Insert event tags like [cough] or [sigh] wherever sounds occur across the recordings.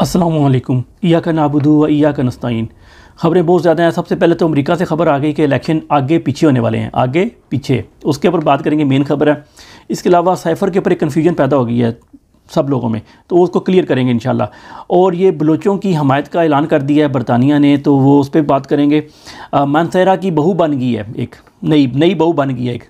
असलम या का नाबुदू व या का नस्ताइन ख़बरें बहुत ज़्यादा हैं सबसे पहले तो अमेरिका से खबर आ गई कि इलेक्शन आगे पीछे होने वाले हैं आगे पीछे उसके ऊपर बात करेंगे मेन खबर है इसके अलावा साइफर के ऊपर एक कन्फ्यूजन पैदा हो गई है सब लोगों में तो उसको क्लियर करेंगे इन और ये बलोचों की हमायत का ऐलान कर दिया है बरतानिया ने तो वो उस पर बात करेंगे मानसरा की बहू बन गई है एक नई नई बहू बन गई है एक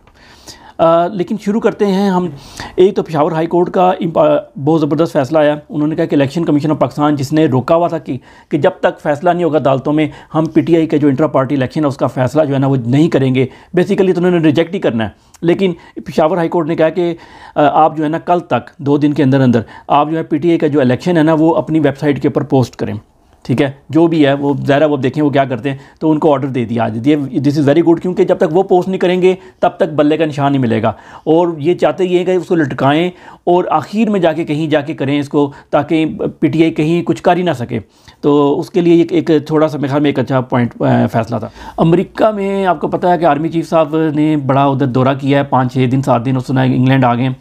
आ, लेकिन शुरू करते हैं हम एक तो पिशावर हाई कोर्ट का बहुत ज़बरदस्त फैसला आया उन्होंने कहा कि इलेक्शन कमीशन ऑफ पाकिस्तान जिसने रोका हुआ था कि कि जब तक फैसला नहीं होगा अदालतों में हम पीटीआई का जो इंटर पार्टी इलेक्शन है उसका फैसला जो है ना वो नहीं करेंगे बेसिकली तो उन्होंने रिजेक्ट ही करना है लेकिन पिशावर हाई कोर्ट ने कहा कि आप जो है ना कल तक दो दिन के अंदर अंदर आप जो है आई का जो इलेक्शन है ना वो अपनी वेबसाइट के ऊपर पोस्ट करें ठीक है जो भी है वो ज़रा वो देखें वो क्या करते हैं तो उनको ऑर्डर दे दिया आज ये दिस इज़ वेरी गुड क्योंकि जब तक वो पोस्ट नहीं करेंगे तब तक बल्ले का निशान नहीं मिलेगा और ये चाहते ये हैं कि उसको लटकाएं और आखिर में जाके कहीं जाके करें इसको ताकि पीटीआई कहीं कुछ कर ही ना सके तो उसके लिए एक, एक थोड़ा सा मेरे ख्याल में एक अच्छा पॉइंट फैसला था अमरीका में आपको पता है कि आर्मी चीफ साहब ने बड़ा उधर दौरा किया है पाँच छः दिन सात दिन और इंग्लैंड आ गए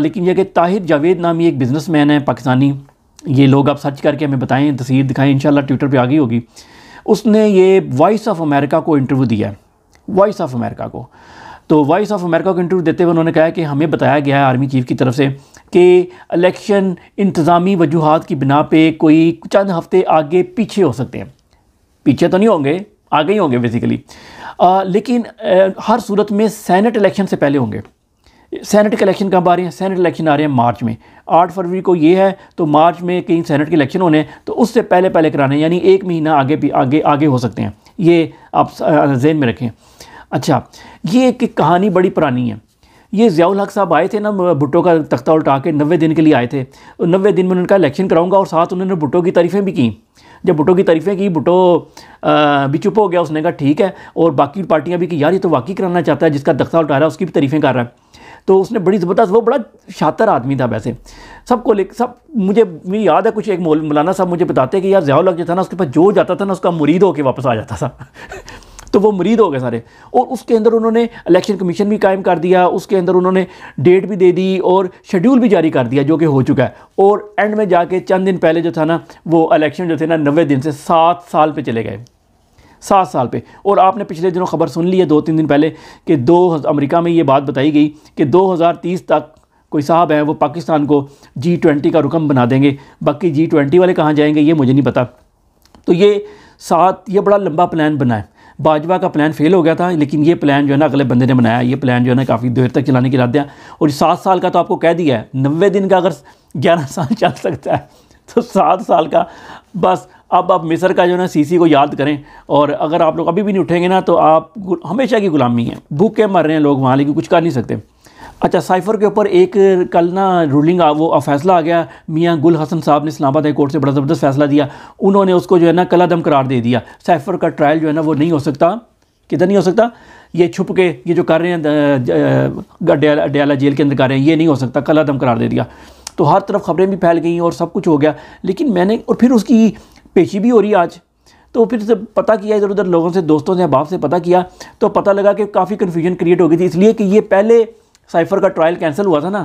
लेकिन यह कि ताहिर जावेद नामी एक बिज़नेस है पाकिस्तानी ये लोग आप सर्च करके हमें बताएं तस्वीर दिखाएं इंशाल्लाह ट्विटर पे आ गई होगी उसने ये वॉइस ऑफ अमेरिका को इंटरव्यू दिया है वॉइस ऑफ अमेरिका को तो वॉइस ऑफ अमेरिका को इंटरव्यू देते हुए उन्होंने कहा कि हमें बताया गया है आर्मी चीफ की तरफ से कि इलेक्शन इंतज़ामी वजूहत की बिना पे कोई चंद हफ्ते आगे पीछे हो सकते हैं पीछे तो नहीं होंगे आगे ही होंगे बेसिकली आ, लेकिन आ, हर सूरत में सैनट इलेक्शन से पहले होंगे सेनेट के इलेक्शन कब आ रहे हैं सेनेट इलेक्शन आ रहे हैं मार्च में आठ फरवरी को ये है तो मार्च में कहीं सेनेट के इलेक्शन होने तो उससे पहले पहले कराने यानी एक महीना आगे भी आगे आगे हो सकते हैं ये आप जेन में रखें अच्छा ये एक कहानी बड़ी पुरानी है ये ज़ियाउल हक साहब आए थे ना भुट्टो का तख्ता उल्टा के नब्बे दिन के लिए आए थे और नब्बे दिन में उनका इलेक्शन कराऊंगा और साथ उन्होंने भुट्टो की तारीफ़ें भी की जब भुट्टो की तारीफ़ें की भुट्टो भी चुप हो गया उसने कहा ठीक है और बाकी पार्टियाँ भी कि यार ये तो वाकई कराना चाहता है जिसका तख्ता उठा रहा है उसकी भी तारीफ़ें कर रहा है तो उसने बड़ी ज़बरदस्त वो बड़ा शातर आदमी था वैसे सबको ले सब मुझे मेरी याद है कुछ एक मौलाना साहब मुझे बताते कि यार जयालक जो था ना उसके पास जो जाता था ना उसका मुरीद होकर वापस आ जाता था [laughs] तो वो मुरीद हो गए सारे और उसके अंदर उन्होंने इलेक्शन कमीशन भी कायम कर दिया उसके अंदर उन्होंने डेट भी दे दी और शेड्यूल भी जारी कर दिया जो कि हो चुका है और एंड में जाके चंद दिन पहले जो था ना वो इलेक्शन जो थे ना नब्बे दिन से सात साल पे चले गए सात साल पे और आपने पिछले दिनों खबर सुन ली है दो तीन दिन पहले कि दो अमेरिका में ये बात बताई गई कि 2030 तक कोई साहब हैं वो पाकिस्तान को जी ट्वेंटी का रुकम बना देंगे बाकी जी ट्वेंटी वाले कहाँ जाएंगे ये मुझे नहीं पता तो ये सात ये बड़ा लंबा प्लान बना है भाजपा का प्लान फेल हो गया था लेकिन ये प्लान जो है ना अगले बंदे ने बनाया ये प्लान जो है ना काफ़ी देर तक चलाने की दिया और सात साल का तो आपको कह दिया है नब्बे दिन का अगर ग्यारह साल चल सकता है तो सात साल का बस अब आप मिस्र का जो ना सीसी को याद करें और अगर आप लोग अभी भी नहीं उठेंगे ना तो आप हमेशा की ग़ुलामी है भूखे मर रहे हैं लोग वहाँ लेकिन कुछ कर नहीं सकते अच्छा साइफर के ऊपर एक कल ना रूलिंग आ, वो फैसला आ गया मियाँ गुल हसन साहब ने इस्लामाबाद हाई कोर्ट से बड़ा ज़बरदस्त फैसला दिया उन्होंने उसको जो है ना दम करार दे दिया साइफर का ट्रायल जो है ना वो नहीं हो सकता किधर नहीं हो सकता ये छुप के ये जो कर रहे हैं अड्याला जेल के अंदर कर रहे हैं ये नहीं हो सकता कला दम करार दे दिया तो हर तरफ खबरें भी फैल गई और सब कुछ हो गया लेकिन मैंने और फिर उसकी पेशी भी हो रही है आज तो फिर से पता किया इधर उधर लोगों से दोस्तों से अहबाब से पता किया तो पता लगा कि काफ़ी कन्फ्यूजन क्रिएट हो गई थी इसलिए कि ये पहले साइफर का ट्रायल कैंसिल हुआ था ना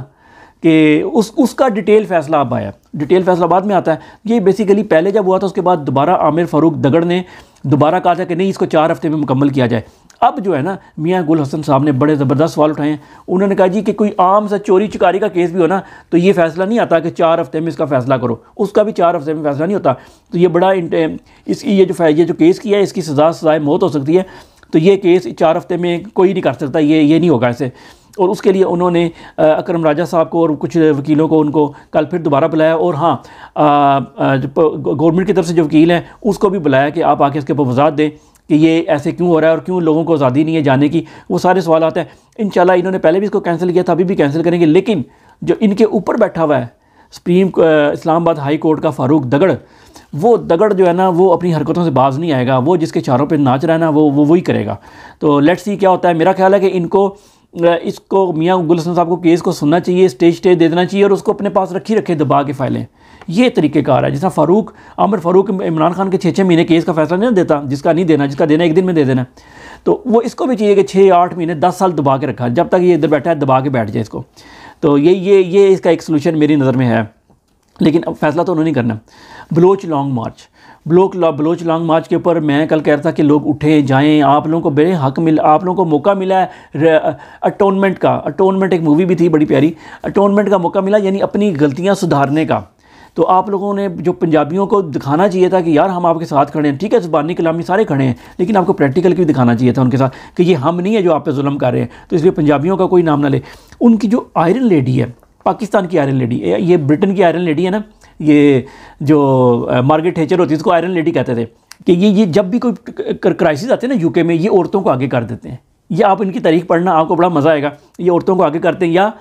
कि उस उसका डिटेल फैसला अब आया डिटेल फैसला बाद में आता है ये बेसिकली पहले जब हुआ था उसके बाद दोबारा आमिर फ़ारूक दगड़ ने दोबारा कहा था कि नहीं इसको चार हफ्ते में मुकम्मल किया जाए अब जो है ना मियाँ गुल हसन साहब ने बड़े ज़बरदस्त सवाल उठाए हैं उन्होंने कहा जी कि कोई आम सा चोरी चिकारी का केस भी हो ना तो ये फैसला नहीं आता कि चार हफ्ते में इसका फैसला करो उसका भी चार हफ्ते में फैसला नहीं होता तो ये बड़ा इस ये जो ये जो केस किया है इसकी सजा सजाए मौत हो सकती है तो ये केस चार हफ्ते में कोई नहीं कर सकता ये ये नहीं होगा ऐसे और उसके लिए उन्होंने अकरम राजा साहब को और कुछ वकीलों को उनको कल फिर दोबारा बुलाया और हाँ गवर्नमेंट की तरफ से जो वकील हैं उसको भी बुलाया कि आप आके इसके ऊपर वजात दें कि ये ऐसे क्यों हो रहा है और क्यों लोगों को आज़ादी नहीं है जाने की वो सारे सवाल आते हैं इन इन्होंने पहले भी इसको कैंसिल किया था अभी भी कैंसिल करेंगे लेकिन जो इनके ऊपर बैठा हुआ है सुप्रीम इस्लामाबाद हाई कोर्ट का फ़ारूक दगड़ वो दगड़ जो है ना वो अपनी हरकतों से बाज नहीं आएगा वो जिसके चारों पे नाच रहा है ना वो वो वही करेगा तो लेट्स सी क्या होता है मेरा ख्याल है कि इनको इसको मियाँ गुल हसन साहब को केस को सुनना चाहिए स्टेज स्टेज दे देना चाहिए और उसको अपने पास रखी रखे दबा के फाइलें ये तरीक़ेकार है जैसा फ़ारूक अमर फ़ारूक इमरान खान के छः छः महीने केस का फैसला नहीं देता जिसका नहीं देना जिसका देना एक दिन में दे देना तो वो इसको भी चाहिए कि छः आठ महीने दस साल दबा के रखा जब तक ये इधर बैठा है दबा के बैठ जाए इसको तो ये ये ये इसका एक सोलूशन मेरी नज़र में है लेकिन अब फैसला तो उन्होंने करना Baloch long march block Baloch long march के ऊपर मैं कल कह रहा था कि लोग उठे जाएं आप लोगों को बड़े हक मिल आप लोगों को मौका मिला है अटोनमेंट का अटोनमेंट एक मूवी भी थी बड़ी प्यारी अटोनमेंट का मौका मिला यानी अपनी गलतियाँ सुधारने का तो आप लोगों ने जो पंजाबियों को दिखाना चाहिए था कि यार हम आपके साथ खड़े हैं ठीक है ज़बानी कलामी सारे खड़े हैं लेकिन आपको प्रैक्टिकल भी दिखाना चाहिए था उनके साथ कि ये हम नहीं है जो आप पे जुल्म कर रहे हैं तो इसलिए पंजाबियों का कोई नाम ना ले उनकी जो आयरन लेडी है पाकिस्तान की आयरन लेडी ये ब्रिटेन की आयरन लेडी है ना ये जो मार्गेट हेचर होती है इसको आयरन लेडी कहते थे कि ये ये जब भी कोई क्राइसिस आते हैं ना यूके में ये औरतों को आगे कर देते हैं ये आप इनकी तारीख पढ़ना आपको बड़ा मज़ा आएगा ये औरतों को आगे करते हैं या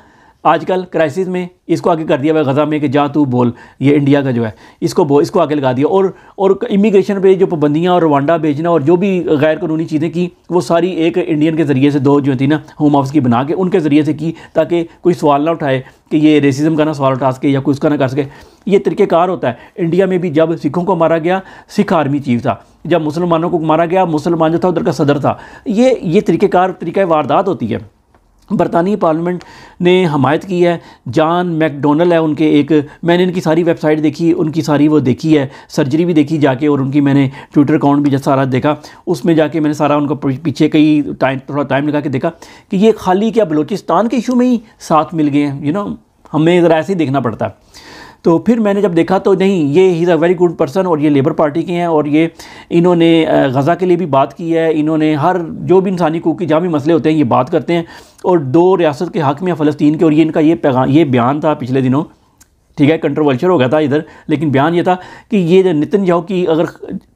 आजकल क्राइसिस में इसको आगे कर दिया हुआ गज़ा में कि जा तू बोल ये इंडिया का जो है इसको बोल इसको आगे लगा दिया और और इमिग्रेशन पे जो पाबंदियाँ और रवांडा भेजना और जो भी गैर कानूनी चीज़ें की वो सारी एक इंडियन के ज़रिए से दो जो थी ना होम ऑफिस की बना के उनके ज़रिए से की ताकि कोई सवाल ना उठाए कि ये रेसिज्म का ना सवाल उठा सके या कुछ का ना कर सके ये तरीक़ेकार होता है इंडिया में भी जब सिखों को मारा गया सिख आर्मी चीफ था जब मुसलमानों को मारा गया मुसलमान जो था उधर का सदर था ये ये तरीक़ेकार तरीक़ा वारदात होती है बरतानी पार्लियामेंट ने हमायत की है जान मैकडोनल है उनके एक मैंने इनकी सारी वेबसाइट देखी उनकी सारी वो देखी है सर्जरी भी देखी जाके और उनकी मैंने ट्विटर अकाउंट भी सारा देखा उसमें जाके मैंने सारा उनको पीछे कई टाइम थोड़ा टाइम लगा के देखा कि ये खाली क्या बलोचिस्तान के इशू में ही साथ मिल गए हैं यू नो हमें ज़रा ऐसे ही देखना पड़ता है तो फिर मैंने जब देखा तो नहीं ये is a very good person और ये लेबर पार्टी के हैं और ये इन्होंने गज़ा के लिए भी बात की है इन्होंने हर जो भी इंसानी को की जहाँ भी मसले होते हैं ये बात करते हैं और दो रियासत के हक़ में फ़लस्तीन के और ये इनका ये पैगाम ये बयान था पिछले दिनों ठीक है कंट्रोवर्शियल हो गया था इधर लेकिन बयान ये था कि ये नितिन जाओ की अगर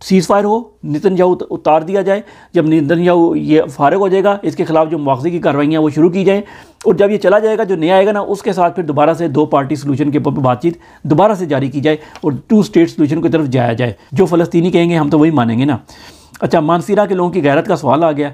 सीज़ फायर हो नितिन जाओ उतार दिया जाए जब नितिन जाओ ये फारग हो जाएगा इसके खिलाफ जो मुआवजे की कार्रवाइयाँ वो शुरू की जाएँ और जब ये चला जाएगा जो नया आएगा ना उसके साथ फिर दोबारा से दो पार्टी सोलूशन के ऊपर बातचीत दोबारा से जारी की जाए और टू स्टेट सोलूशन की तरफ जाया जाए जो फ़लस्तनी कहेंगे हम तो वही मानेंगे ना अच्छा मानसीरा के लोगों की गैरत का सवाल आ गया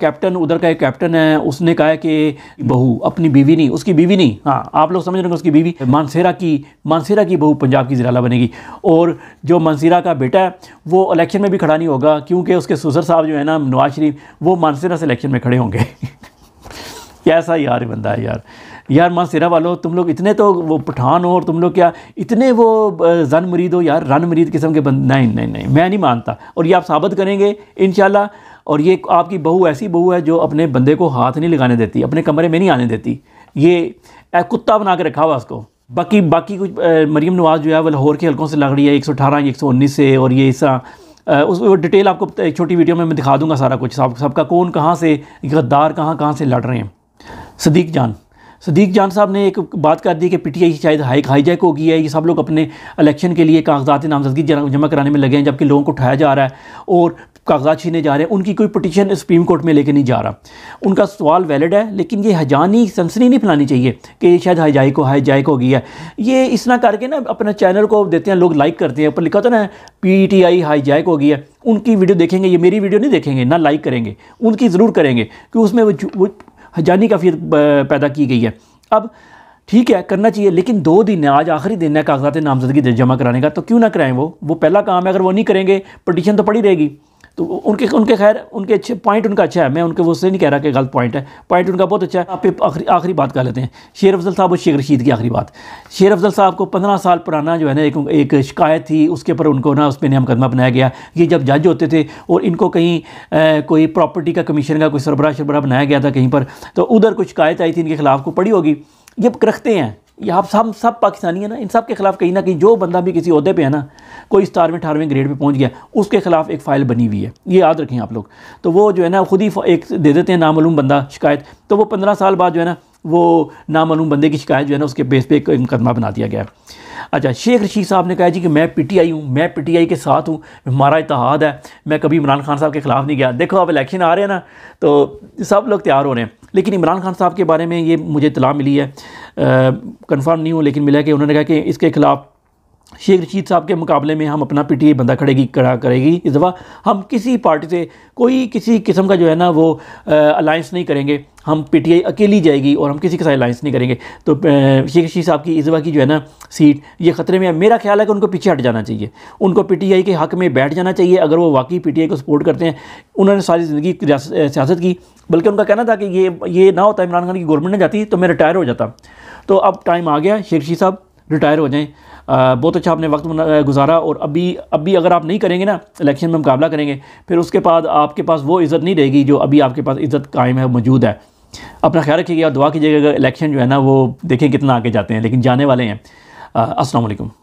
कैप्टन उधर का एक कैप्टन है उसने कहा है कि बहू अपनी बीवी नहीं उसकी बीवी नहीं हाँ आप लोग समझ रहे हैं उसकी बीवी मानसेरा की मानसेरा की बहू पंजाब की जिला बनेगी और जो मानसीरा का बेटा है वो इलेक्शन में भी खड़ा नहीं होगा क्योंकि उसके सुसर साहब जो है ना नवाज शरीफ वो मानसेरा से इलेक्शन में खड़े होंगे [laughs] कैसा यार बंदा है यार यार माँ सिरा वालो तुम लोग इतने तो वो पठान हो और तुम लोग क्या इतने वो जन मरीद हो यार रन मरीद किस्म के बंद नहीं नहीं नहीं मैं नहीं मानता और ये आप साबित करेंगे इन और ये आपकी बहू ऐसी बहू है जो अपने बंदे को हाथ नहीं लगाने देती अपने कमरे में नहीं आने देती ये कुत्ता बना के रखा हुआ उसको बाकी बाकी कुछ मरीम नवाज़ जो है वो लाहौर के हल्कों से लग रही है एक सौ अठारह एक सौ उन्नीस से और ये इस उस वो डिटेल आपको एक छोटी वीडियो में मैं दिखा दूंगा सारा कुछ सब सबका कौन कहाँ से गद्दार कहाँ कहाँ से लड़ रहे हैं सदीक जान सदीक जान साहब ने एक बात कर दी कि पीटीआई शायद हाइक हाईजैक हो गई है ये सब लोग अपने इलेक्शन के लिए कागजात नामजदगी जमा कराने में लगे हैं जबकि लोगों को उठाया जा रहा है और कागजात छीने जा रहे हैं उनकी कोई पटिशन सुप्रीम कोर्ट में लेके नहीं जा रहा उनका सवाल वैलिड है लेकिन ये हजानी सनसनी नहीं फैलानी चाहिए कि शायद हाईजाइक हो हाईजाइक हो गई है ये इस ना करके ना अपना चैनल को देते हैं लोग लाइक करते हैं ऊपर लिखा था ना पी टी आई हाईजैक हो गई है उनकी वीडियो देखेंगे ये मेरी वीडियो नहीं देखेंगे ना लाइक करेंगे उनकी ज़रूर करेंगे कि उसमें वो जानी फिर पैदा की गई है अब ठीक है करना चाहिए लेकिन दो दिन आज आखिरी दिन है कागजात नामजदगी जमा कराने का तो क्यों ना कराएं वो वो पहला काम है अगर वो नहीं करेंगे पटिशन तो पड़ी रहेगी तो उनके उनके खैर उनके अच्छे पॉइंट उनका अच्छा है मैं उनके वो से नहीं कह रहा कि गलत पॉइंट है पॉइंट उनका बहुत अच्छा है आप आखिरी आखिरी बात कर लेते हैं शेर अफजल साहब और शेख रशीद की आखिरी बात शेर अफजल साहब को पंद्रह साल पुराना जो है ना एक एक शिकायत थी उसके ऊपर उनको ना उस पर मुकदमा बनाया गया ये जब जज होते थे और इनको कहीं आ, कोई प्रॉपर्टी का कमीशन का कोई सरबराह शरबरा बनाया गया था कहीं पर तो उधर कुछ शिकायत आई थी इनके खिलाफ को पड़ी होगी जब रखते हैं यहाँ हम सब पाकिस्तानी है ना इन सब के खिलाफ कहीं ना कहीं जो बंदा भी किसी अहदे पे है ना कोई सतारवें अठारहवें ग्रेड पे पहुंच गया उसके खिलाफ एक फ़ाइल बनी हुई है ये याद रखें आप लोग तो वो जो है ना खुद ही एक दे देते हैं नामूम बंदा शिकायत तो वो पंद्रह साल बाद जो है ना वो नामूम बंदे की शिकायत जो है ना उसके बेस पर एक मुकदमा बना दिया गया अच्छा शेख रशीद साहब ने कहा जी कि मैं पी टी आई हूँ मैं पी टी आई के साथ हूँ हमारा इतिहाद है मैं कभी इमरान खान साहब के ख़िलाफ़ नहीं गया देखो अब इलेक्शन आ रहे हैं ना तो सब लोग तैयार हो रहे हैं लेकिन इमरान खान साहब के बारे में ये मुझे इतला मिली है कंफर्म नहीं हूँ लेकिन मिला कि उन्होंने कहा कि इसके खिलाफ शेख रशीद साहब के मुकाबले में हम अपना पीटीए बंदा खड़ेगी खड़ा करेगी इस दफ़ा हम किसी पार्टी से कोई किसी किस्म का जो है ना वो अलाइंस नहीं करेंगे हम पीटीआई अकेली जाएगी और हम किसी के साथ अलायंस नहीं करेंगे तो शेख रशीद साहब की इजवा की जो है ना सीट ये ख़तरे में है मेरा ख्याल है कि उनको पीछे हट जाना चाहिए उनको पीटीआई के हक़ में बैठ जाना चाहिए अगर वो वाकई पीटीआई को सपोर्ट करते हैं उन्होंने सारी ज़िंदगी सियासत की बल्कि उनका कहना था कि ये ये ना होता इमरान खान की गवर्नमेंट नहीं जाती तो मैं रिटायर हो जाता तो अब टाइम आ गया शेख रशीद साहब रिटायर हो जाएँ बहुत अच्छा आपने वक्त गुजारा और अभी अभी अगर आप नहीं करेंगे ना इलेक्शन में मुकाबला करेंगे फिर उसके बाद आपके पास वो इज़्ज़त नहीं रहेगी जो अभी आपके पास इज़्ज़त कायम है मौजूद है अपना ख्याल रखिएगा दुआ कीजिएगा इलेक्शन जो है ना वो देखें कितना आगे जाते हैं लेकिन जाने वाले हैं असलकम